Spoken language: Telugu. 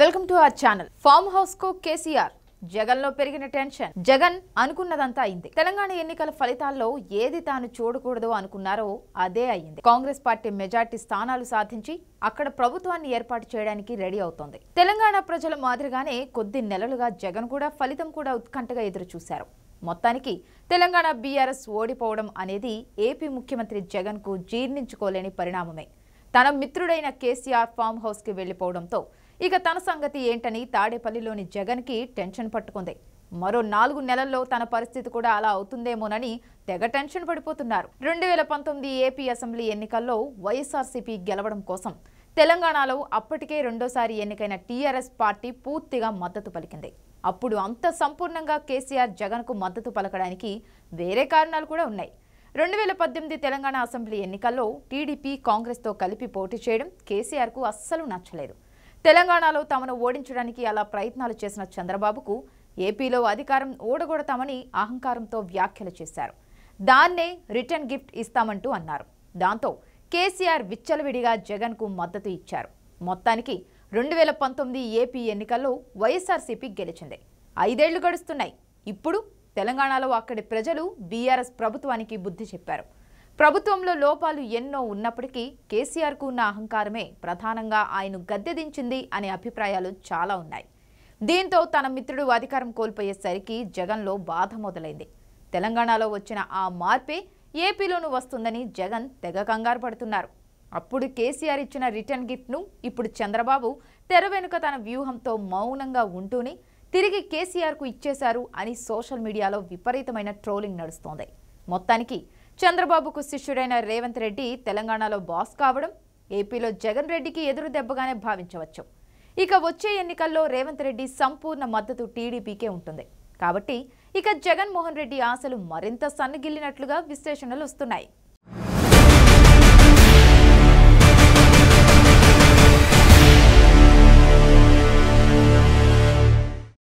welcome to our channel farmhouse కు కేసీఆర్ జగన్ లో పెరిగిన టెన్షన్ జగన్ అనుకున్నదంతా అయింది తెలంగాణ ఎన్నికల ఫలితాల్లో ఏది తాను చూడకూడదో అనుకున్నారో అదే అయింది కాంగ్రెస్ పార్టీ మెజార్టీ స్థానాలు సాధించి అక్కడ ప్రభుత్వాన్ని ఏర్పాటు చేయడానికి రెడీ అవుతోంది తెలంగాణ ప్రజల మాదిరిగానే కొద్ది నెలలుగా జగన్ కూడా ఫలితం కూడా ఉత్కంఠగా ఎదురు చూశారు మొత్తానికి తెలంగాణ బీఆర్ఎస్ ఓడిపోవడం అనేది ఏపీ ముఖ్యమంత్రి జగన్ కు జీర్ణించుకోలేని పరిణామమే తన మిత్రుడైన కేసీఆర్ ఫామ్ హౌస్ కి వెళ్లిపోవడంతో ఇక తన సంగతి ఏంటని తాడేపల్లిలోని జగన్కి టెన్షన్ పట్టుకుంది మరో నాలుగు నెలల్లో తన పరిస్థితి కూడా అలా అవుతుందేమోనని తెగ టెన్షన్ పడిపోతున్నారు రెండు వేల పంతొమ్మిది ఏపీ అసెంబ్లీ ఎన్నికల్లో వైఎస్ఆర్సీపీ గెలవడం కోసం తెలంగాణలో అప్పటికే రెండోసారి ఎన్నికైన టీఆర్ఎస్ పార్టీ పూర్తిగా మద్దతు పలికింది అప్పుడు అంత సంపూర్ణంగా కేసీఆర్ జగన్కు మద్దతు పలకడానికి వేరే కారణాలు కూడా ఉన్నాయి రెండు వేల పద్దెనిమిది తెలంగాణ అసెంబ్లీ ఎన్నికల్లో టీడీపీ కాంగ్రెస్తో కలిపి పోటీ చేయడం కేసీఆర్కు అస్సలు నచ్చలేదు తెలంగాణలో తమను ఓడించడానికి అలా ప్రయత్నాలు చేసిన చంద్రబాబుకు ఏపీలో అధికారం ఓడగొడతామని అహంకారంతో వ్యాఖ్యలు చేశారు దాన్నే రిటర్న్ గిఫ్ట్ ఇస్తామంటూ అన్నారు దాంతో కేసీఆర్ విచ్చలవిడిగా జగన్కు మద్దతు ఇచ్చారు మొత్తానికి రెండు వేల పంతొమ్మిది ఏపీ ఎన్నికల్లో వైఎస్ఆర్సీపీ గెలిచింది ఐదేళ్లు గడుస్తున్నాయి ఇప్పుడు తెలంగాణలో అక్కడి ప్రజలు బీఆర్ఎస్ ప్రభుత్వానికి బుద్ధి చెప్పారు ప్రభుత్వంలో లోపాలు ఎన్నో ఉన్నప్పటికీ కేసీఆర్కు ఉన్న అహంకారమే ప్రధానంగా ఆయన గద్దెదించింది అనే అభిప్రాయాలు చాలా ఉన్నాయి దీంతో తన మిత్రుడు అధికారం కోల్పోయేసరికి జగన్లో బాధ మొదలైంది తెలంగాణలో వచ్చిన ఆ మార్పే ఏపీలోనూ వస్తుందని జగన్ తెగ కంగారు పడుతున్నారు అప్పుడు కేసీఆర్ ఇచ్చిన రిటర్న్ గిఫ్ట్ను ఇప్పుడు చంద్రబాబు తెర వెనుక తన వ్యూహంతో మౌనంగా ఉంటూనే తిరిగి కేసీఆర్కు ఇచ్చేశారు అని సోషల్ మీడియాలో విపరీతమైన ట్రోలింగ్ నడుస్తోంది మొత్తానికి చంద్రబాబుకు శిష్యుడైన రేవంత్ రెడ్డి తెలంగాణలో బాస్ కావడం ఏపీలో జగన్ రెడ్డికి ఎదురు దెబ్బగానే భావించవచ్చు ఇక వచ్చే ఎన్నికల్లో రేవంత్ రెడ్డి సంపూర్ణ మద్దతు టీడీపీకే ఉంటుంది కాబట్టి ఇక జగన్మోహన్ రెడ్డి ఆశలు మరింత సన్నగిల్లినట్లుగా విశ్లేషణలు వస్తున్నాయి